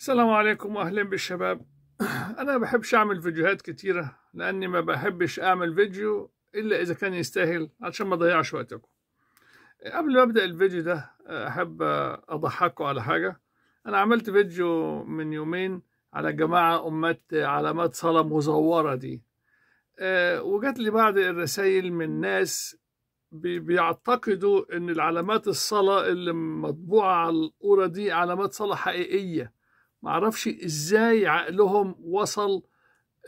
السلام عليكم واهلا بالشباب انا بحبش اعمل فيديوهات كتيرة لاني ما بحبش اعمل فيديو الا اذا كان يستاهل عشان ما اضيعش وقتكم قبل ما ابدا الفيديو ده احب اضحككم على حاجة انا عملت فيديو من يومين على جماعة امات علامات صلاة مزورة دي آه، وجات لي بعض الرسائل من ناس بيعتقدوا ان العلامات الصلاة اللي مطبوعة على القورة دي علامات صلاة حقيقية ما اعرفش ازاي عقلهم وصل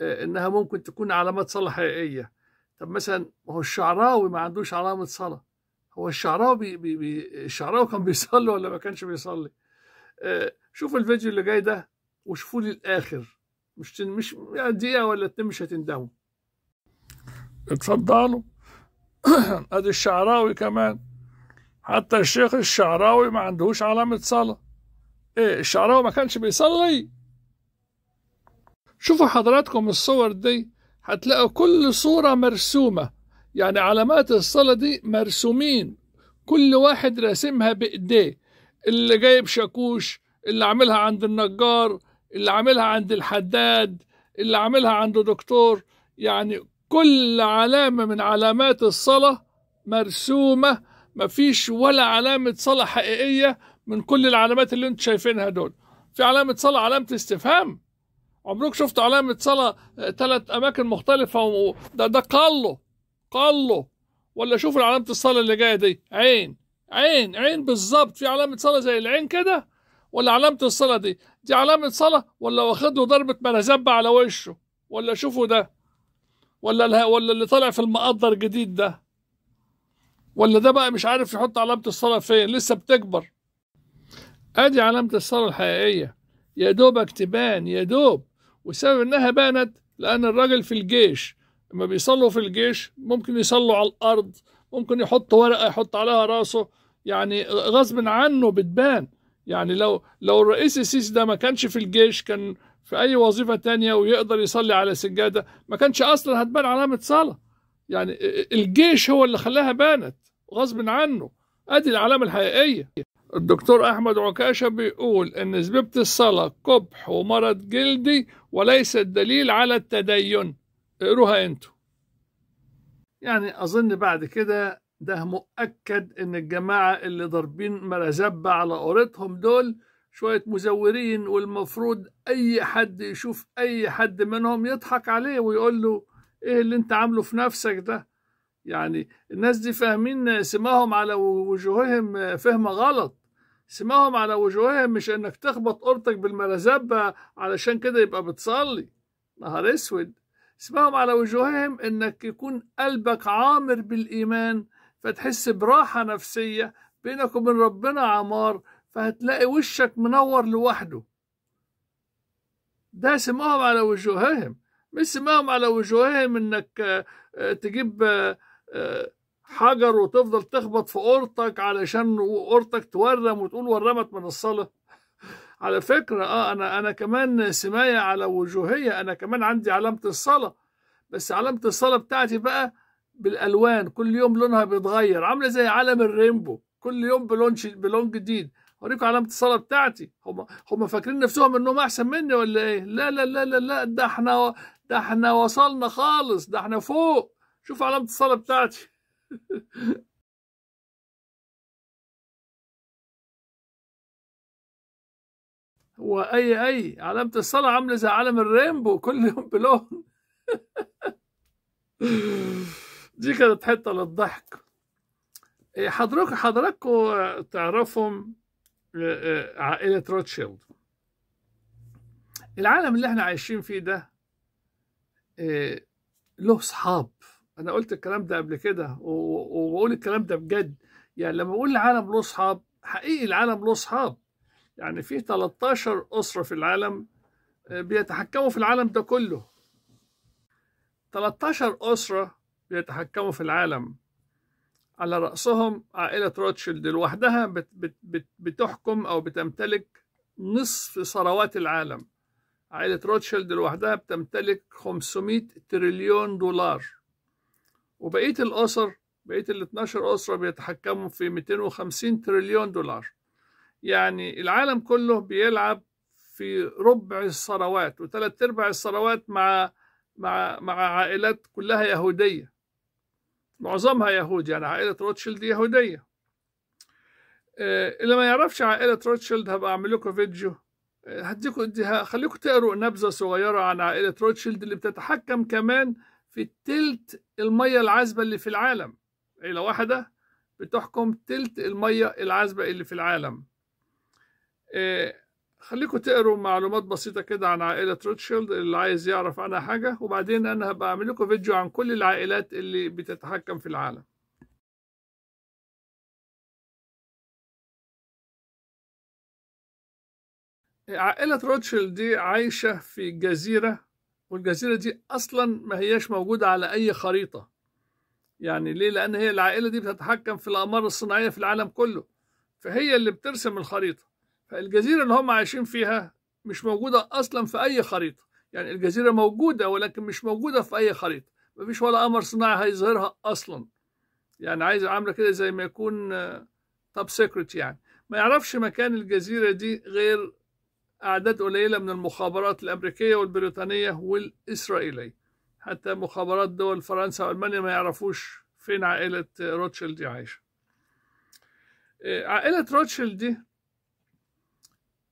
آه، انها ممكن تكون علامات صلاه حقيقيه طب مثلا هو الشعراوي ما عندوش علامه صلاه هو الشعراوي بي بي الشعراوي كان بيصلي ولا ما كانش بيصلي آه، شوف الفيديو اللي جاي ده وشوفوا لي الاخر مش مش يعني دقيقه ولا اتنين مش هتندموا اتفضلوا ادي الشعراوي كمان حتى الشيخ الشعراوي ما عندهوش علامه صلاه شعرها ما كانش بيصلي شوفوا حضراتكم الصور دي هتلاقوا كل صورة مرسومة يعني علامات الصلاة دي مرسومين كل واحد راسمها بإيديه اللي جايب شاكوش اللي عاملها عند النجار اللي عاملها عند الحداد اللي عاملها عند دكتور يعني كل علامة من علامات الصلاة مرسومة مفيش ولا علامة صلاة حقيقية من كل العلامات اللي انتم شايفينها دول في علامه صلاه علامه استفهام عمرك شفت علامه صلاه ثلاث آه، اماكن مختلفه و... ده ده قاله قاله ولا شوف علامه الصلاه اللي جايه دي عين عين عين بالظبط في علامه صلاه زي العين كده ولا علامه الصلاه دي دي علامه صلاه ولا واخد له ضربه ملازبه على وشه ولا شوفوا ده ولا اله... ولا اللي طالع في المقدر جديد ده ولا ده بقى مش عارف يحط علامه الصلاه فين لسه بتكبر ادي علامه الصلاه الحقيقيه يا دوبك تبان يا دوب والسبب انها بانت لان الراجل في الجيش لما بيصلوا في الجيش ممكن يصلوا على الارض ممكن يحط ورقه يحط عليها راسه يعني غصب عنه بتبان يعني لو لو الرئيس السيسي ده ما كانش في الجيش كان في اي وظيفه تانية ويقدر يصلي على سجاده ما كانش اصلا هتبان علامه صلاه يعني الجيش هو اللي خلاها بانت غصب عنه ادي العلامه الحقيقيه الدكتور أحمد عكاشة بيقول إن سببت الصلاة قبح ومرض جلدي وليس الدليل على التدين اقروها انتوا يعني أظن بعد كده ده مؤكد إن الجماعة اللي ضاربين مرزبة على قورتهم دول شوية مزورين والمفروض أي حد يشوف أي حد منهم يضحك عليه ويقول له إيه اللي أنت عامله في نفسك ده يعني الناس دي فاهمين سماهم على وجوههم فهم غلط سماهم على وجوههم مش انك تخبط قرطك بالملازبة علشان كده يبقى بتصلي نهار اسود سماهم على وجوههم انك يكون قلبك عامر بالايمان فتحس براحة نفسية بينك وبين ربنا عمار فهتلاقي وشك منور لوحده ده سماهم على وجوههم مش سماهم على وجوههم انك آه، تجيب آه، حجر وتفضل تخبط في قورتك علشان قورتك تورم وتقول ورمت من الصلاه على فكره اه انا انا كمان سمايه على وجوهيه انا كمان عندي علامه الصلاه بس علامه الصلاه بتاعتي بقى بالالوان كل يوم لونها بيتغير عامله زي علم الرينبو كل يوم بلون بلون جديد اوريكم علامه الصلاه بتاعتي هم هم فاكرين نفسهم انهم احسن مني ولا ايه لا لا لا لا لا ده احنا ده احنا وصلنا خالص ده احنا فوق شوف علامة الصلاة بتاعتي هو أي أي علامة الصلاة عاملة زي علم الرينبو كل يوم بلون دي كانت حتة للضحك حضرتك حضراتكم تعرفهم آه، آه، عائلة روتشيلد العالم اللي احنا عايشين فيه ده آه، له صحاب انا قلت الكلام ده قبل كده وبقول الكلام ده بجد يعني لما بقول العالم له اصحاب حقيقي العالم له اصحاب يعني في 13 اسره في العالم آه، بيتحكموا في العالم ده كله 13 اسره بيتحكموا في العالم على رأسهم عائلة روتشيلد لوحدها بت بت بت بتحكم أو بتمتلك نصف ثروات العالم عائلة روتشيلد لوحدها بتمتلك 500 تريليون دولار وبقيه الاسر بقيه ال 12 اسره بيتحكموا في 250 تريليون دولار يعني العالم كله بيلعب في ربع الثروات وثلاث ارباع الثروات مع مع مع عائلات كلها يهوديه معظمها يهود يعني عائله روتشيلد يهوديه آه، اللي ما يعرفش عائله روتشيلد هبقى اعمل لكم فيديو آه، هديكم خليكم تقروا نبذه صغيره عن عائله روتشيلد اللي بتتحكم كمان في تلت المية العذبة اللي في العالم عيلة واحدة بتحكم تلت المية العذبة اللي في العالم آه، خليكم تقروا معلومات بسيطة كده عن عائلة روتشيلد اللي عايز يعرف عنها حاجة وبعدين أنا هبقى لكم فيديو عن كل العائلات اللي بتتحكم في العالم عائلة روتشيلد دي عايشة في جزيرة والجزيرة دي أصلا ما هياش موجودة على أي خريطة يعني ليه لأن هي العائلة دي بتتحكم في الأقمار الصناعية في العالم كله فهي اللي بترسم الخريطة فالجزيرة اللي هم عايشين فيها مش موجودة أصلا في أي خريطة يعني الجزيرة موجودة ولكن مش موجودة في أي خريطة مفيش ولا قمر صناعي هيظهرها أصلا يعني عايز عاملة كده زي ما يكون توب آه، سيكريت يعني ما يعرفش مكان الجزيرة دي غير أعداد قليلة من المخابرات الأمريكية والبريطانية والإسرائيلية حتى مخابرات دول فرنسا وألمانيا ما يعرفوش فين عائلة روتشيلد عايشة آه، عائلة روتشيلد دي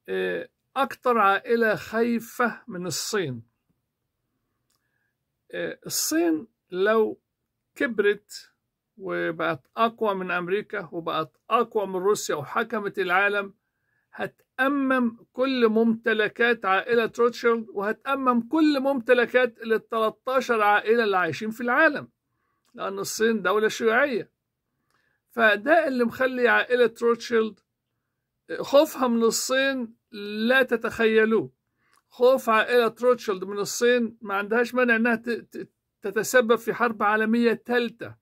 آه، أكتر عائلة خايفة من الصين آه، الصين لو كبرت وبقت أقوى من أمريكا وبقت أقوى من روسيا وحكمت العالم هت أمم كل ممتلكات عائلة روتشيلد وهتأمم كل ممتلكات ال 13 عائلة اللي عايشين في العالم لأن الصين دولة شيوعية فده اللي مخلي عائلة روتشيلد خوفها من الصين لا تتخيلوه خوف عائلة روتشيلد من الصين ما عندهاش مانع انها تتسبب في حرب عالمية ثالثة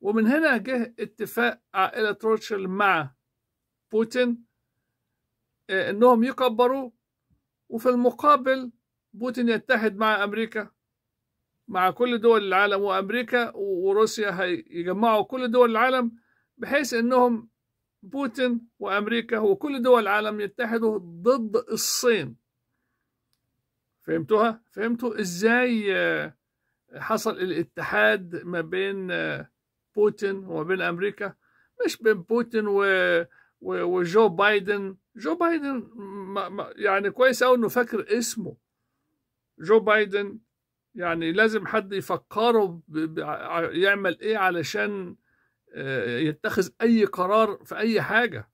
ومن هنا جه اتفاق عائلة روتشيلد مع بوتين آه، انهم يكبروا وفي المقابل بوتين يتحد مع امريكا مع كل دول العالم وامريكا وروسيا هيجمعوا كل دول العالم بحيث انهم بوتين وامريكا وكل دول العالم يتحدوا ضد الصين فهمتوها فهمتوا ازاي آه، حصل الاتحاد ما بين آه، بوتين وما بين امريكا مش بين بوتين و... وجو بايدن جو بايدن ما ما يعني كويس قوي انه فاكر اسمه جو بايدن يعني لازم حد يفكره يعمل ايه علشان آه، يتخذ اي قرار في اي حاجه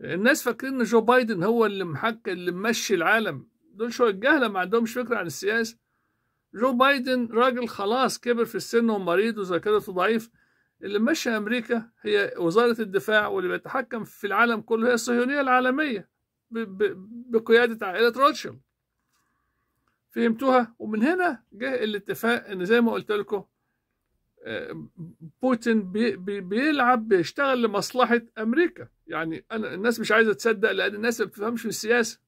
الناس فاكرين ان جو بايدن هو اللي محك اللي ممشي العالم دول شويه جهله ما عندهمش فكره عن السياسه جو بايدن راجل خلاص كبر في السن ومريض وذاكرته ضعيف اللي ماشيه امريكا هي وزاره الدفاع واللي بيتحكم في العالم كله هي الصهيونيه العالميه بقياده عائله روتشيلد فهمتوها ومن هنا جه الاتفاق ان زي ما قلت لكم آه، بوتين بي بي بيلعب بيشتغل لمصلحه امريكا يعني انا الناس مش عايزه تصدق لان الناس ما بتفهمش في السياسه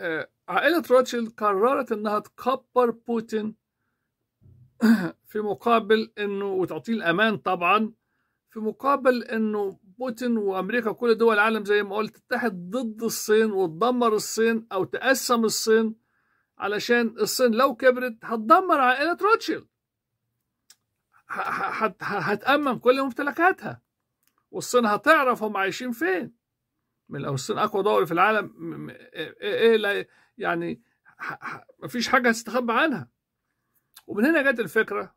آه، عائله روتشيلد قررت انها تكبر بوتين في مقابل انه وتعطيه الامان طبعا في مقابل انه بوتين وامريكا وكل دول العالم زي ما قلت تتحد ضد الصين وتدمر الصين او تقسم الصين علشان الصين لو كبرت هتدمر عائله روتشيلد هتأمم كل ممتلكاتها والصين هتعرف هم عايشين فين من لو الصين اقوى دوله في العالم ايه, إيه- يعني مفيش حاجه هتستخبى عنها ومن هنا جت الفكرة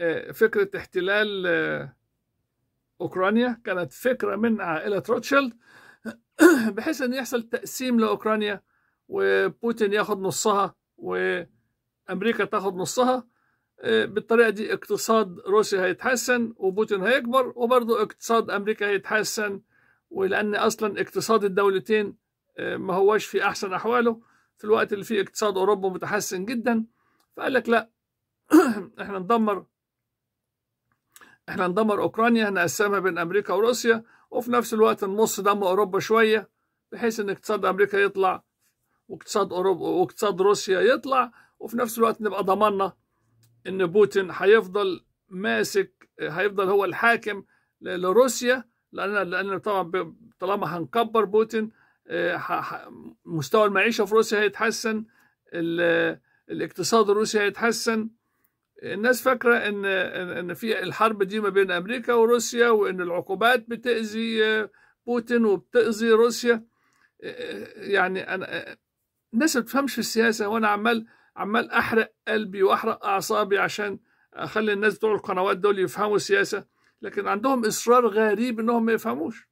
آه، فكرة احتلال آه، أوكرانيا كانت فكرة من عائلة روتشيلد بحيث أن يحصل تقسيم لأوكرانيا وبوتين ياخد نصها وأمريكا تاخد نصها آه، بالطريقة دي اقتصاد روسيا هيتحسن وبوتين هيكبر وبرضه اقتصاد أمريكا هيتحسن ولأن أصلا اقتصاد الدولتين ما هواش في أحسن أحواله في الوقت اللي فيه اقتصاد أوروبا متحسن جدا فقال لك لا احنا ندمر احنا ندمر اوكرانيا نقسمها بين امريكا وروسيا وفي نفس الوقت نمص دم اوروبا شويه بحيث ان اقتصاد امريكا يطلع واقتصاد اوروبا واقتصاد روسيا يطلع وفي نفس الوقت نبقى ضمننا ان بوتين هيفضل ماسك هيفضل هو الحاكم لروسيا لان لان طبعا طالما هنكبر بوتين آه، مستوى المعيشه في روسيا هيتحسن الاقتصاد الروسي هيتحسن الناس فاكره ان ان في الحرب دي ما بين امريكا وروسيا وان العقوبات بتاذي آه، بوتين وبتاذي روسيا آه، آه، يعني انا الناس ما بتفهمش في السياسه وانا عمال عمال احرق قلبي واحرق اعصابي عشان اخلي الناس بتوع القنوات دول يفهموا السياسه لكن عندهم اصرار غريب انهم ما يفهموش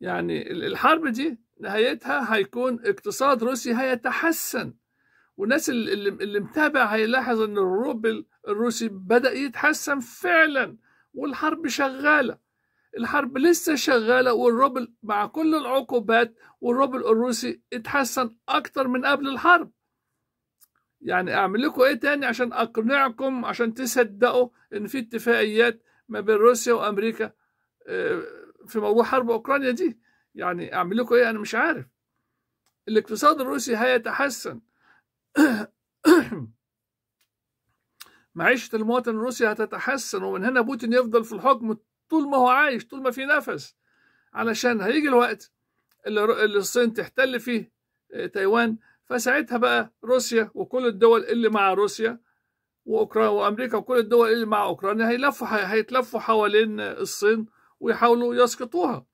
يعني الحرب دي نهايتها هيكون اقتصاد روسي هيتحسن والناس اللي, اللي متابع هيلاحظ ان الروبل الروسي بدا يتحسن فعلا والحرب شغاله الحرب لسه شغاله والروبل مع كل العقوبات والروبل الروسي اتحسن اكتر من قبل الحرب يعني اعمل لكم ايه تاني عشان اقنعكم عشان تصدقوا ان في اتفاقيات ما بين روسيا وامريكا آه، في موضوع حرب اوكرانيا دي يعني اعمل لكم ايه انا مش عارف الاقتصاد الروسي هيتحسن معيشة المواطن الروسي هتتحسن ومن هنا بوتين يفضل في الحكم طول ما هو عايش طول ما في نفس علشان هيجي الوقت اللي الصين تحتل فيه آه، تايوان فساعتها بقى روسيا وكل الدول اللي مع روسيا واوكرانيا وامريكا وكل الدول اللي مع اوكرانيا هيلفوا هيتلفوا حوالين الصين ويحاولوا يسقطوها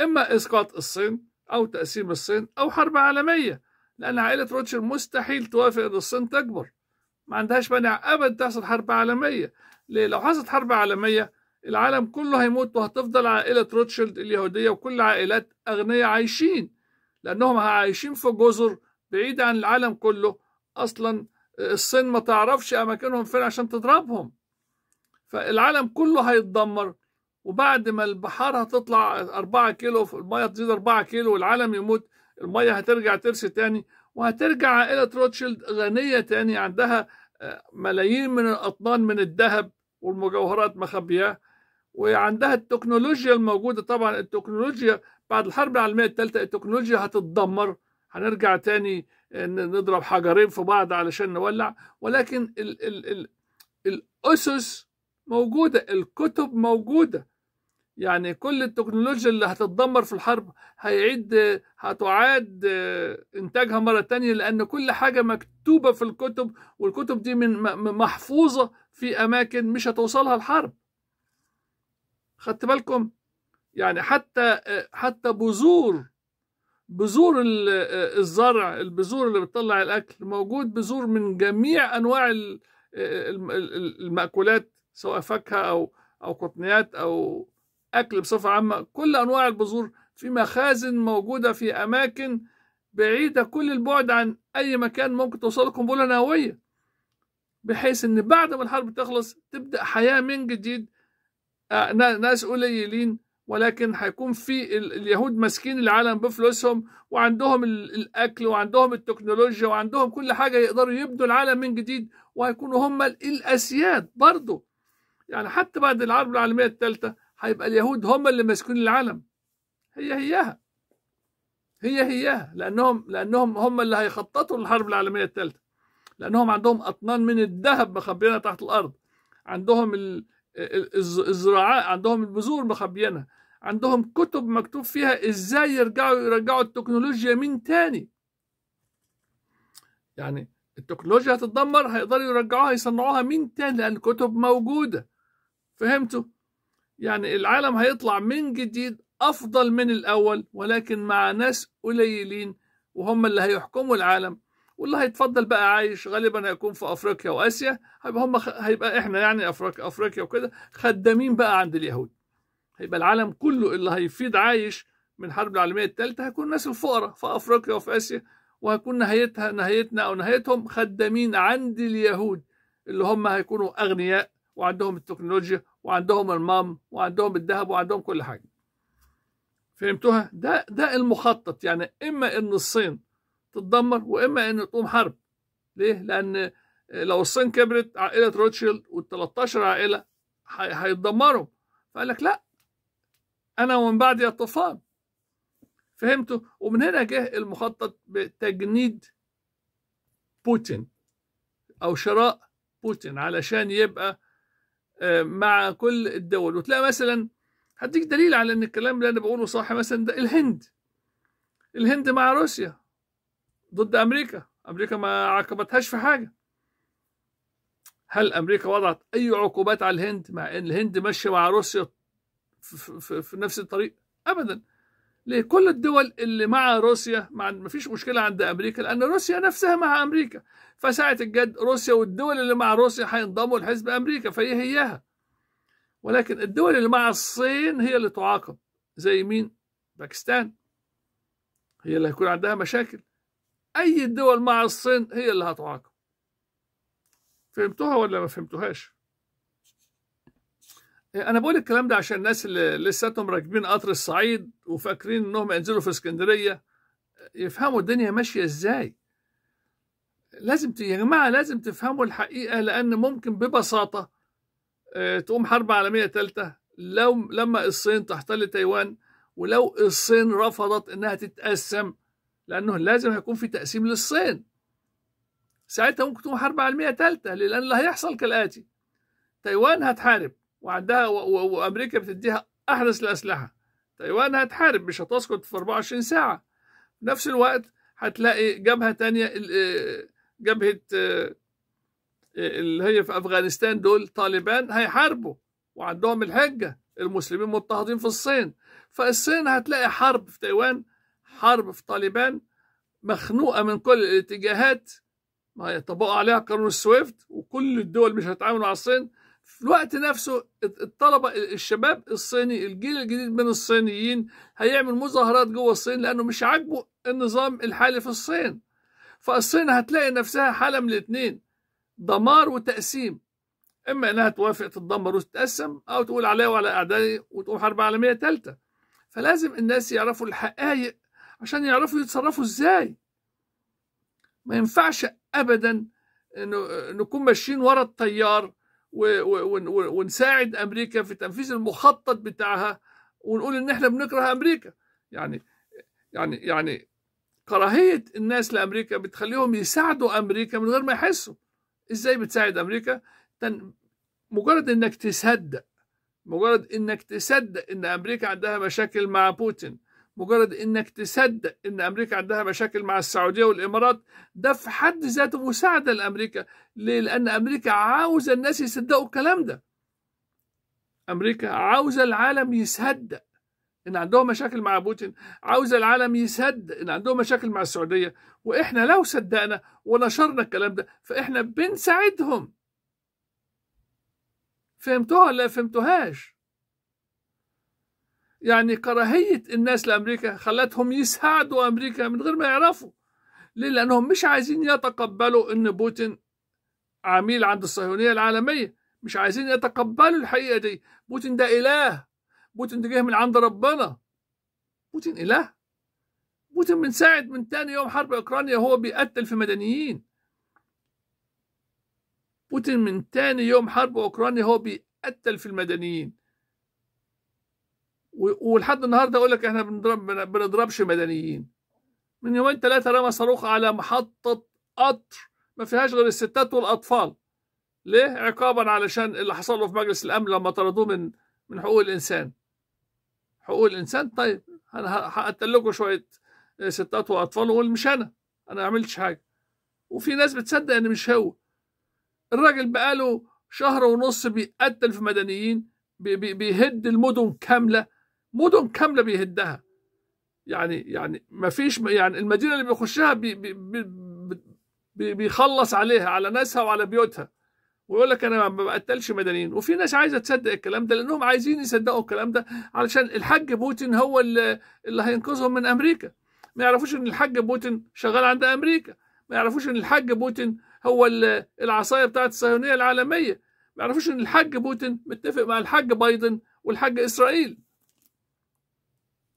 اما اسقاط الصين او تقسيم الصين او حرب عالميه لأن عائلة روتشر مستحيل توافق إن الصين تكبر ما عندهاش مانع أبدا تحصل حرب عالمية ليه؟ لو حصلت حرب عالمية العالم كله هيموت وهتفضل عائلة روتشيلد اليهودية وكل عائلات أغنياء عايشين لأنهم عايشين في جزر بعيدة عن العالم كله أصلا الصين ما تعرفش أماكنهم فين عشان تضربهم فالعالم كله هيتدمر وبعد ما البحار هتطلع 4 كيلو المية تزيد 4 كيلو والعالم يموت المية هترجع ترسي تاني وهترجع عائلة روتشيلد غنية تاني عندها آه، ملايين من الأطنان من الذهب والمجوهرات مخبياه وعندها التكنولوجيا الموجودة طبعا التكنولوجيا بعد الحرب العالمية الثالثة التكنولوجيا هتتدمر هنرجع تاني آه، نضرب حجرين في بعض علشان نولع ولكن ال ال ال الأسس موجودة الكتب موجودة يعني كل التكنولوجيا اللي هتتدمر في الحرب هيعيد هتعاد آه، انتاجها مره تانية لان كل حاجه مكتوبه في الكتب والكتب دي من محفوظه في اماكن مش هتوصلها الحرب خدت بالكم يعني حتى آه، حتى بذور بذور آه، الزرع البذور اللي بتطلع الاكل موجود بذور من جميع انواع المأكولات سواء فاكهه او او قطنيات او أكل بصفة عامة كل أنواع البذور في مخازن موجودة في أماكن بعيدة كل البعد عن أي مكان ممكن توصل قنبلة نووية بحيث إن بعد ما الحرب تخلص تبدأ حياة من جديد آه، ناس قليلين ولكن هيكون في اليهود ماسكين العالم بفلوسهم وعندهم الاكل وعندهم التكنولوجيا وعندهم كل حاجه يقدروا يبدوا العالم من جديد وهيكونوا هم الاسياد برضه يعني حتى بعد الحرب العالميه الثالثه هيبقى اليهود هم اللي ماسكين العالم هي هياها هي هياها لانهم لانهم هم اللي هيخططوا للحرب العالميه الثالثه لانهم عندهم اطنان من الذهب مخبينها تحت الارض عندهم الزراعات عندهم البذور مخبينها عندهم كتب مكتوب فيها ازاي يرجعوا يرجعوا التكنولوجيا من تاني يعني التكنولوجيا هتتدمر هيقدروا يرجعوها يصنعوها من تاني لان الكتب موجوده فهمتوا يعني العالم هيطلع من جديد أفضل من الأول ولكن مع ناس قليلين وهم اللي هيحكموا العالم واللي هيتفضل بقى عايش غالبا هيكون في أفريقيا وآسيا هيبقى هم هيبقى إحنا يعني أفريقيا, أفريقيا وكده خدامين بقى عند اليهود هيبقى العالم كله اللي هيفيد عايش من الحرب العالمية الثالثة هيكون الناس الفقراء في أفريقيا وفي آسيا وهيكون نهايتها نهايتنا أو نهايتهم خدامين عند اليهود اللي هم هيكونوا أغنياء وعندهم التكنولوجيا وعندهم المام وعندهم الذهب وعندهم كل حاجه فهمتوها ده ده المخطط يعني اما ان الصين تتدمر واما ان تقوم حرب ليه لان آه، لو الصين كبرت عائله روتشيلد وال13 عائله هيتدمروا فقال لك لا انا ومن بعدي طوفان فهمتوا ومن هنا جه المخطط بتجنيد بوتين او شراء بوتين علشان يبقى مع كل الدول وتلاقي مثلا هديك دليل على ان الكلام اللي انا بقوله صح مثلا ده الهند الهند مع روسيا ضد امريكا امريكا ما عاقبتهاش في حاجه هل امريكا وضعت اي عقوبات على الهند مع ان الهند ماشيه مع روسيا في, في, في نفس الطريق ابدا لكل الدول اللي مع روسيا مع ما فيش مشكله عند امريكا لان روسيا نفسها مع امريكا فساعه الجد روسيا والدول اللي مع روسيا هينضموا لحزب امريكا فهي هياها ولكن الدول اللي مع الصين هي اللي تعاقب زي مين باكستان هي اللي هيكون عندها مشاكل اي دول مع الصين هي اللي هتعاقب فهمتوها ولا ما فهمتوهاش انا بقول الكلام ده عشان الناس اللي لساتهم راكبين قطر الصعيد وفاكرين انهم ينزلوا في اسكندريه يفهموا الدنيا ماشيه ازاي لازم يا جماعه لازم تفهموا الحقيقه لان ممكن ببساطه آه، تقوم حرب عالميه ثالثه لو لما الصين تحتل تايوان ولو الصين رفضت انها تتقسم لانه لازم هيكون في تقسيم للصين ساعتها ممكن تقوم حرب عالميه ثالثه لان اللي هيحصل كالاتي تايوان هتحارب وعندها وامريكا بتديها احدث الاسلحه تايوان هتحارب مش هتسقط في 24 ساعه نفس الوقت هتلاقي جبهه تانية آه، جبهه آه، آه، اللي هي في افغانستان دول طالبان هيحاربوا وعندهم الحجه المسلمين مضطهدين في الصين فالصين هتلاقي حرب في تايوان حرب في طالبان مخنوقه من كل الاتجاهات ما يطبقوا عليها قانون السويفت وكل الدول مش هتعاون مع الصين في الوقت نفسه الطلبه الشباب الصيني الجيل الجديد من الصينيين هيعمل مظاهرات جوه الصين لانه مش عاجبه النظام الحالي في الصين فالصين هتلاقي نفسها حاله من الاثنين دمار وتقسيم اما انها توافق تتدمر وتتقسم او تقول عليا وعلى اعدائي وتقوم حرب عالميه ثالثه فلازم الناس يعرفوا الحقائق عشان يعرفوا يتصرفوا ازاي ما ينفعش ابدا انه نكون ماشيين ورا التيار ونساعد امريكا في تنفيذ المخطط بتاعها ونقول ان احنا بنكره امريكا يعني يعني يعني كراهيه الناس لامريكا بتخليهم يساعدوا امريكا من غير ما يحسوا ازاي بتساعد امريكا تن... مجرد انك تصدق مجرد انك تصدق ان امريكا عندها مشاكل مع بوتين مجرد انك تصدق ان امريكا عندها مشاكل مع السعوديه والامارات ده في حد ذاته مساعده لامريكا ليه؟ لان امريكا عاوزه الناس يصدقوا الكلام ده امريكا عاوزه العالم يصدق ان عندهم مشاكل مع بوتين عاوز العالم يصدق ان عندهم مشاكل مع السعوديه واحنا لو صدقنا ونشرنا الكلام ده فاحنا بنساعدهم فهمتوها ولا فهمتوهاش يعني كراهية الناس لأمريكا خلتهم يساعدوا أمريكا من غير ما يعرفوا ليه لأنهم مش عايزين يتقبلوا أن بوتين عميل عند الصهيونية العالمية مش عايزين يتقبلوا الحقيقة دي بوتين ده إله بوتين ده جه من عند ربنا بوتين إله بوتين من ساعة من تاني يوم حرب أوكرانيا هو بيقتل في مدنيين بوتين من تاني يوم حرب أوكرانيا هو بيقتل في المدنيين ولحد النهارده يقول لك احنا بنضرب بنضربش مدنيين من يومين ثلاثه رمى صاروخ على محطه قطر ما فيهاش غير الستات والاطفال ليه عقابا علشان اللي حصل له في مجلس الامن لما طردوه من من حقوق الانسان حقوق الانسان طيب انا هقتل لكم شويه آه، ستات واطفال واقول مش انا انا ما عملتش حاجه وفي ناس بتصدق ان مش هو الراجل بقاله شهر ونص بيقتل في مدنيين بيهد المدن كامله مدن كامله بيهدها يعني يعني ما فيش يعني المدينه اللي بيخشها بي بي بي بيخلص عليها على ناسها وعلى بيوتها ويقول لك انا ما بقتلش مدنيين وفي ناس عايزه تصدق الكلام ده لانهم عايزين يصدقوا الكلام ده علشان الحاج بوتين هو اللي, اللي هينقذهم من امريكا ما يعرفوش ان الحاج بوتين شغال عند امريكا ما يعرفوش ان الحاج بوتين هو العصايه بتاعت الصهيونيه العالميه ما يعرفوش ان الحاج بوتين متفق مع الحاج بايدن والحاج اسرائيل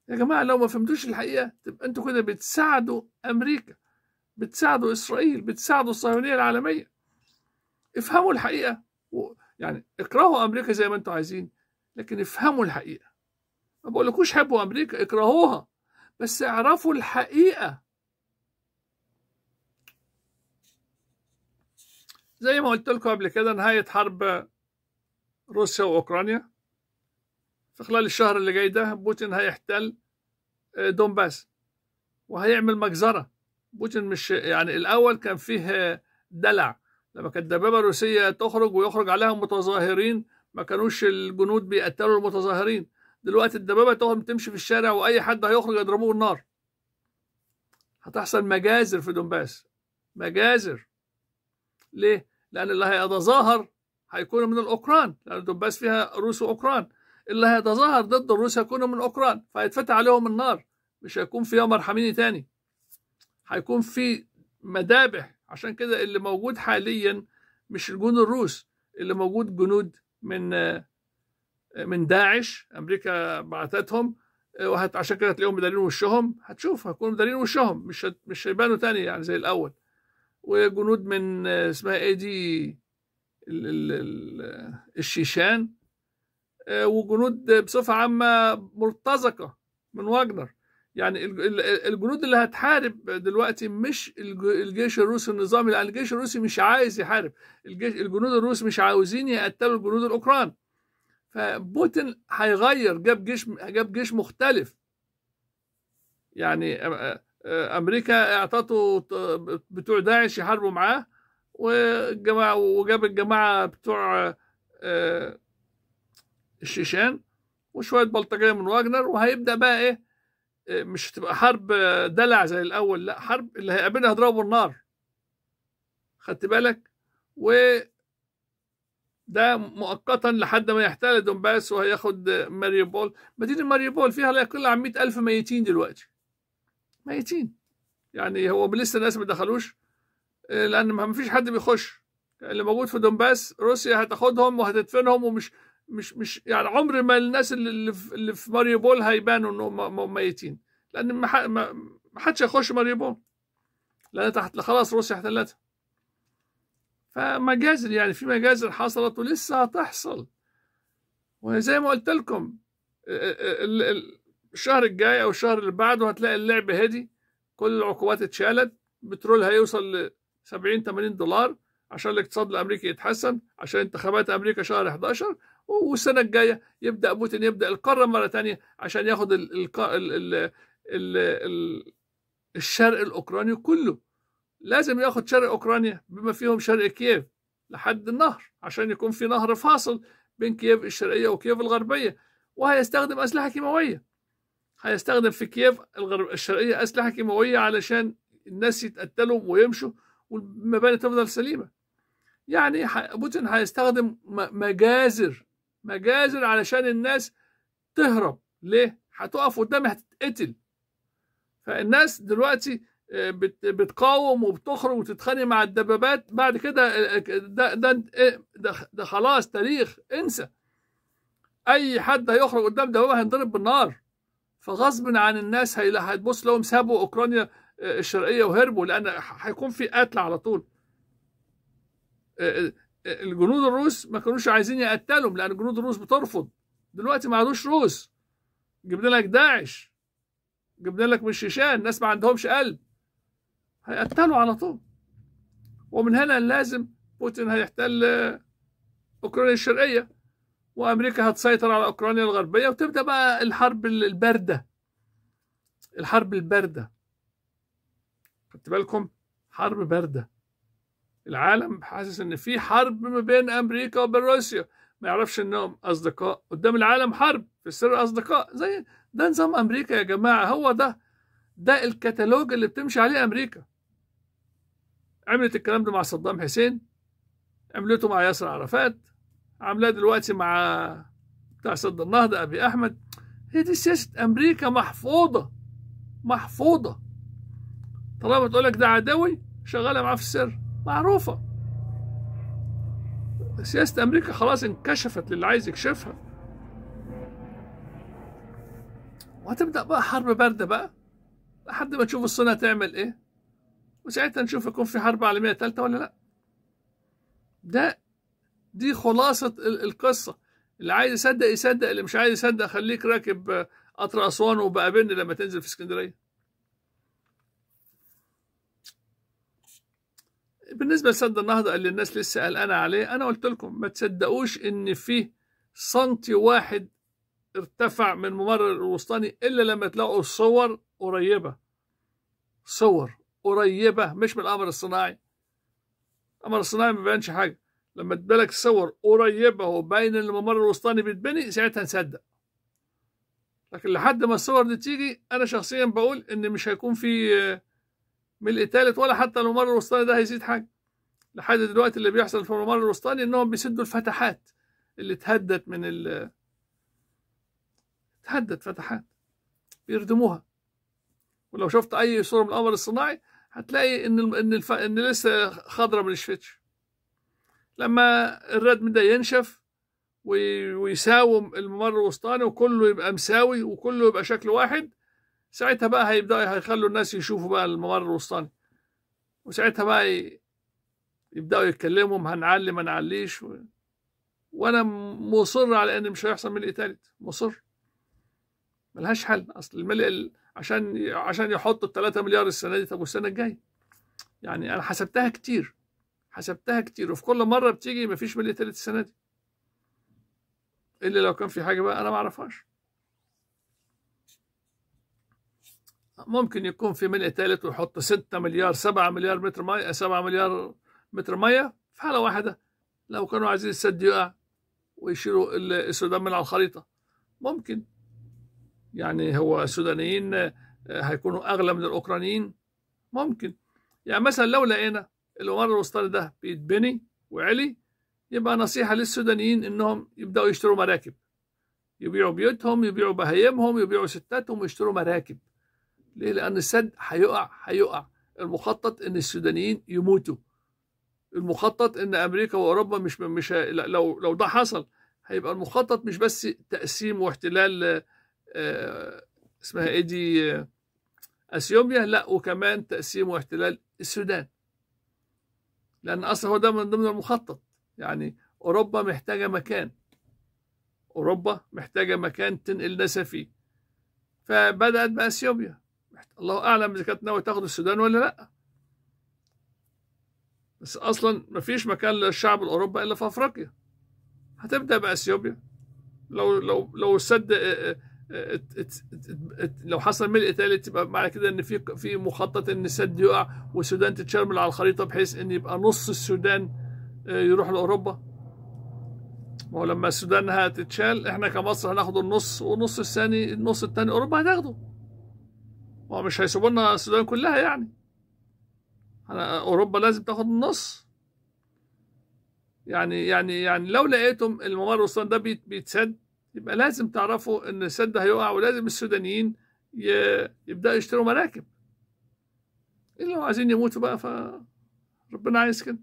يا جماعه لو ما فهمتوش الحقيقه تبقى انتوا كده بتساعدوا امريكا بتساعدوا اسرائيل بتساعدوا الصهيونيه العالميه افهموا الحقيقه و... يعني اكرهوا امريكا زي ما انتوا عايزين لكن افهموا الحقيقه ما بقولكوش حبوا امريكا اكرهوها بس اعرفوا الحقيقه زي ما قلت لكم قبل كده نهايه حرب روسيا واوكرانيا في خلال الشهر اللي جاي ده بوتين هيحتل آه، دونباس وهيعمل مجزره بوتين مش يعني الاول كان فيه آه، دلع لما كانت دبابه روسيه تخرج ويخرج عليها متظاهرين ما كانوش الجنود بيقتلوا المتظاهرين دلوقتي الدبابه تقوم تمشي في الشارع واي حد هيخرج يضربوه بالنار هتحصل مجازر في دونباس مجازر ليه؟ لان اللي هيتظاهر هيكونوا من الاوكران لان دونباس فيها روس واوكران اللي هيتظاهر ضد الروس هيكونوا من اوكران فهيتفتح عليهم النار مش هيكون في يا مرحميني تاني هيكون في مذابح عشان كده اللي موجود حاليا مش الجنود الروس اللي موجود جنود من من داعش امريكا بعتتهم وهت عشان كده هتلاقيهم مدارين وشهم هتشوف هيكونوا مدارين وشهم مش هت... مش هيبانوا تاني يعني زي الاول وجنود من اسمها ايه دي ال... ال... الشيشان آه، وجنود بصفه عامه مرتزقه من واجنر يعني الجنود اللي هتحارب دلوقتي مش الجيش الروسي النظامي لان الجيش الروسي مش عايز يحارب الجيش الجنود الروس مش عاوزين يقتلوا الجنود الاوكران فبوتين هيغير جاب جيش جاب جيش مختلف يعني آه، آه، امريكا اعطته بتوع داعش يحاربوا معاه وجاب الجماعه بتوع الشيشان وشويه بلطجيه من واجنر وهيبدا بقى ايه آه، مش هتبقى حرب دلع زي الاول لا حرب اللي هيقابلها هيضربوا بالنار خدت بالك و ده مؤقتا لحد ما يحتل دونباس وهياخد ماريوبول مدينه ماريوبول فيها لا يقل عن 100000 ميتين دلوقتي ميتين يعني هو لسه الناس ما دخلوش آه، لان ما فيش حد بيخش اللي موجود في دونباس روسيا هتاخدهم وهتدفنهم ومش مش مش يعني عمر ما الناس اللي في اللي في ماريوبول هيبانوا انهم ميتين لان ما حدش هيخش ماريوبول لان تحت خلاص روسيا احتلتها فمجازر يعني في مجازر حصلت ولسه هتحصل وزي ما قلت لكم آه، آه، آه، الشهر الجاي او الشهر اللي بعده هتلاقي اللعب هدي كل العقوبات اتشالت بترول هيوصل ل 70 80 دولار عشان الاقتصاد الامريكي يتحسن عشان انتخابات امريكا شهر 11 والسنه الجايه يبدا بوتين يبدا القاره مره ثانيه عشان ياخد ال ال ال ال ال الشرق الاوكراني كله لازم ياخد شرق اوكرانيا بما فيهم شرق كييف لحد النهر عشان يكون في نهر فاصل بين كييف الشرقيه وكييف الغربيه وهيستخدم اسلحه كيماويه هيستخدم في كييف الغرب الشرقيه اسلحه كيماويه علشان الناس يتقتلوا ويمشوا والمباني تفضل سليمه يعني بوتين هيستخدم مجازر مجازر علشان الناس تهرب ليه هتقف قدامي هتتقتل فالناس دلوقتي آه، بتقاوم وبتخرج وتتخانق مع الدبابات بعد كده آه، آه، ده, ده, ده, ده خلاص تاريخ انسى اي حد هيخرج قدام دبابه هينضرب بالنار فغصب عن الناس هتبص لهم سابوا اوكرانيا الشرقيه وهربوا لان هيكون في قتل على طول الجنود الروس ما كانوش عايزين يقتلهم لان الجنود الروس بترفض دلوقتي ما عادوش روس جبنا لك داعش جبنا لك مش شيشان الناس ما عندهمش قلب هيقتلوا على طول ومن هنا لازم بوتين هيحتل اوكرانيا الشرقيه وامريكا هتسيطر على اوكرانيا الغربيه وتبدا بقى الحرب البارده الحرب البارده خدت بالكم حرب بارده العالم حاسس ان في حرب ما بين امريكا وبين روسيا ما يعرفش انهم اصدقاء قدام العالم حرب في السر اصدقاء زي ده نظام امريكا يا جماعه هو ده ده الكتالوج اللي بتمشي عليه امريكا عملت الكلام ده مع صدام حسين عملته مع ياسر عرفات عاملاه دلوقتي مع بتاع سد النهضه ابي احمد هي دي سياسه امريكا محفوظه محفوظه طالما تقول لك ده عدوي شغاله معاه في السر معروفة سياسة أمريكا خلاص انكشفت للي عايز يكشفها وهتبدأ بقى حرب باردة بقى لحد ما تشوف الصين هتعمل إيه وساعتها نشوف يكون في حرب عالمية ثالثة ولا لأ ده دي خلاصة القصة اللي عايز يصدق يصدق اللي مش عايز يصدق خليك راكب قطر أسوان وبقى بن لما تنزل في اسكندرية بالنسبه لسد النهضه اللي الناس لسه قلقانه عليه انا قلت لكم ما تصدقوش ان فيه سنتي واحد ارتفع من ممر الوسطاني الا لما تلاقوا الصور قريبه صور قريبه مش من القمر الصناعي القمر الصناعي ما بيبانش حاجه لما تبالك صور قريبه وباين ان الممر الوسطاني بيتبني ساعتها نصدق لكن لحد ما الصور دي تيجي انا شخصيا بقول ان مش هيكون في من الثالث ولا حتى الممر الوسطاني ده هيزيد حاجه لحد دلوقتي اللي بيحصل في الممر الوسطاني انهم بيسدوا الفتحات اللي اتهدت من ال اتهدت فتحات بيردموها ولو شفت اي صوره من القمر الصناعي هتلاقي ان ال... ان الف... ان لسه خضره ما الشفتش لما الردم ده ينشف ويساوم الممر الوسطاني وكله يبقى مساوي وكله يبقى شكل واحد ساعتها بقى هيبداوا هيخلوا الناس يشوفوا بقى الممر الوسطاني وساعتها بقى يبداوا يتكلموا هنعلي ما نعليش و... وانا مصر على ان مش هيحصل ملء ثالث مصر ملهاش حل اصل الملء ال... عشان عشان يحط ال 3 مليار السنه دي طب والسنه الجايه يعني انا حسبتها كتير حسبتها كتير وفي كل مره بتيجي مفيش ملء ثالث السنه دي الا لو كان في حاجه بقى انا ما اعرفهاش ممكن يكون في ملء ثالث ويحط 6 مليار 7 مليار متر مية 7 مليار متر مية في حالة واحدة لو كانوا عايزين السد يقع ويشيلوا السودان من على الخريطة ممكن يعني هو السودانيين آه، هيكونوا أغلى من الأوكرانيين ممكن يعني مثلا لو لقينا الممر الوسطاني ده بيتبني وعلي يبقى نصيحة للسودانيين إنهم يبدأوا يشتروا مراكب يبيعوا بيوتهم يبيعوا بهايمهم يبيعوا ستاتهم ويشتروا مراكب ليه؟ لأن السد هيقع هيقع المخطط إن السودانيين يموتوا المخطط إن أمريكا وأوروبا مش مش لو لو ده حصل هيبقى المخطط مش بس تقسيم واحتلال آه، اسمها إيه دي آه، أثيوبيا لا وكمان تقسيم واحتلال السودان لأن أصلا هو ده من ضمن المخطط يعني أوروبا محتاجة مكان أوروبا محتاجة مكان تنقل ناسها فيه فبدأت بأثيوبيا الله اعلم اذا كانت ناوي تاخد السودان ولا لا بس اصلا ما فيش مكان للشعب الاوروبي الا في افريقيا هتبدا باثيوبيا لو لو لو السد آه، آه، آه، لو حصل ملء ثالث تبقى معنى كده ان في في مخطط ان السد يقع والسودان تتشرمل على الخريطه بحيث ان يبقى نص السودان يروح لاوروبا ما هو لما السودان هتتشال احنا كمصر هناخد النص والنص الثاني النص الثاني اوروبا هتاخده هو مش هيسيبوا لنا السودان كلها يعني أنا أوروبا لازم تاخد النص يعني يعني يعني لو لقيتم الممر السودان ده بيتسد يبقى لازم تعرفوا إن السد هيقع ولازم السودانيين يبدأوا يشتروا مراكب إلا لو عايزين يموتوا بقى فربنا عايز كده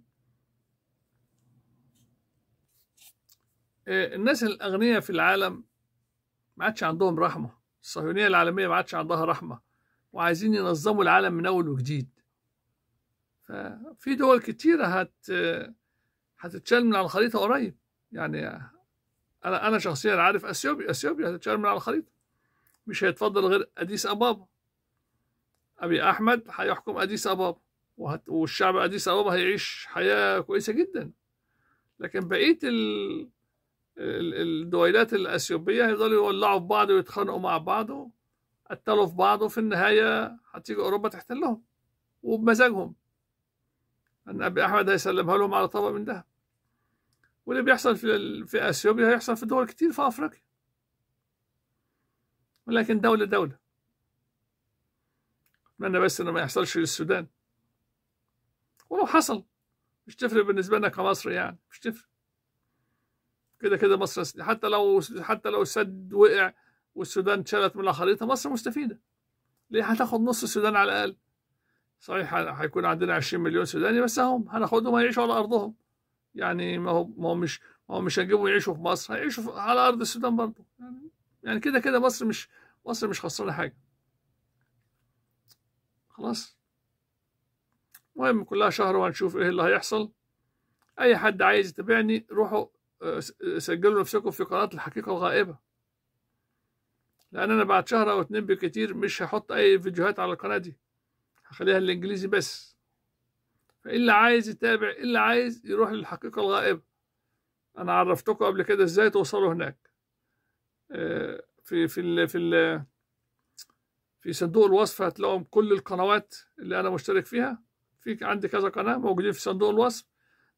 آه، الناس الأغنياء في العالم ما عادش عندهم رحمة الصهيونية العالمية ما عادش عندها رحمة وعايزين ينظموا العالم من اول وجديد ففي دول كتيرة هت هتتشال من على الخريطة قريب يعني أنا أنا شخصيا عارف أثيوبيا أثيوبيا هتتشال من على الخريطة مش هيتفضل غير أديس أبابا أبي أحمد هيحكم أديس أبابا وهت... والشعب أديس أبابا هيعيش حياة كويسة جدا لكن بقية ال... الدويلات الأثيوبية هيفضلوا يولعوا في بعض ويتخانقوا مع بعض قتلوا في بعض وفي النهاية هتيجي أوروبا تحتلهم وبمزاجهم أن أبي أحمد هيسلمها لهم على طبق من ذهب واللي بيحصل في في أثيوبيا هيحصل في دول كتير في أفريقيا ولكن دولة دولة أتمنى بس إنه ما يحصلش للسودان ولو حصل مش تفرق بالنسبة لنا كمصر يعني مش تفرق كده كده مصر حتى لو حتى لو السد وقع والسودان شالت من الخريطه مصر مستفيده ليه هتاخد نص السودان على الاقل صحيح هيكون عندنا 20 مليون سوداني بس هم هناخدهم هيعيشوا على ارضهم يعني ما هو ما هو مش ما هو مش هنجيبهم يعيشوا في مصر هيعيشوا على ارض السودان برضه يعني يعني كده كده مصر مش مصر مش خسرانه حاجه خلاص المهم كلها شهر وهنشوف ايه اللي هيحصل اي حد عايز يتابعني روحوا آه، سجلوا نفسكم في قناه الحقيقه الغائبه لان انا بعد شهر او اتنين بكتير مش هحط اي فيديوهات على القناه دي هخليها الانجليزي بس فاللي عايز يتابع اللي عايز يروح للحقيقه الغائبه انا عرفتكم قبل كده ازاي توصلوا هناك آه، في في ال في الـ في صندوق الوصف هتلاقوا كل القنوات اللي انا مشترك فيها في عندي كذا قناه موجودين في صندوق الوصف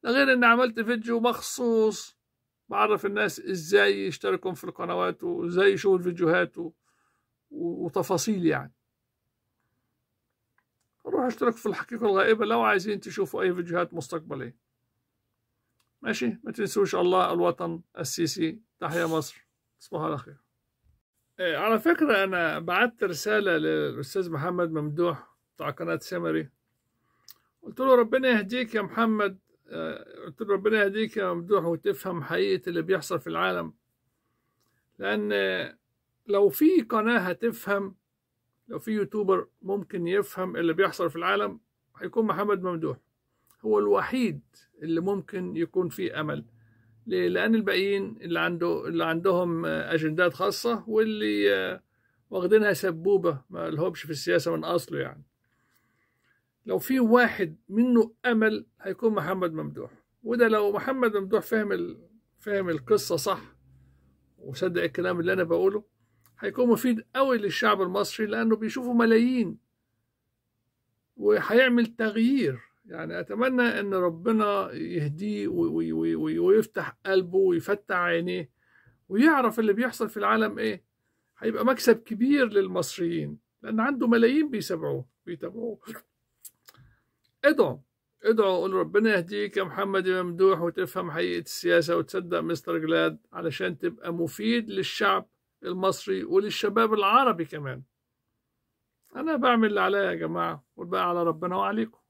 ده غير إني عملت فيديو مخصوص بعرف الناس ازاي يشتركوا في القنوات وازاي يشوفوا الفيديوهات وتفاصيل يعني روح اشترك في الحقيقة الغائبة لو عايزين تشوفوا أي فيديوهات مستقبلية ماشي ما تنسوش الله الوطن السيسي تحيا مصر تصبحوا على خير إيه على فكرة أنا بعت رسالة للأستاذ محمد ممدوح بتاع قناة سمري قلت له ربنا يهديك يا محمد قلت له آه، ربنا يهديك يا ممدوح وتفهم حقيقة اللي بيحصل في العالم لأن لو في قناة هتفهم لو في يوتيوبر ممكن يفهم اللي بيحصل في العالم هيكون محمد ممدوح هو الوحيد اللي ممكن يكون فيه أمل ليه؟ لأن الباقيين اللي عنده اللي عندهم أجندات خاصة واللي آه، واخدينها سبوبة ما لهمش في السياسة من أصله يعني لو في واحد منه امل هيكون محمد ممدوح وده لو محمد ممدوح فهم ال... فهم القصه صح وصدق الكلام اللي انا بقوله هيكون مفيد قوي للشعب المصري لانه بيشوفوا ملايين وهيعمل تغيير يعني اتمنى ان ربنا يهديه ويفتح قلبه ويفتح عينيه ويعرف اللي بيحصل في العالم ايه هيبقى مكسب كبير للمصريين لان عنده ملايين بيسابعوه بيتابعوه ادعو ادعو قول ربنا يهديك يا محمد يا ممدوح وتفهم حقيقة السياسة وتصدق مستر جلاد علشان تبقى مفيد للشعب المصري وللشباب العربي كمان أنا بعمل اللي عليا يا جماعة والباقي على ربنا وعليكم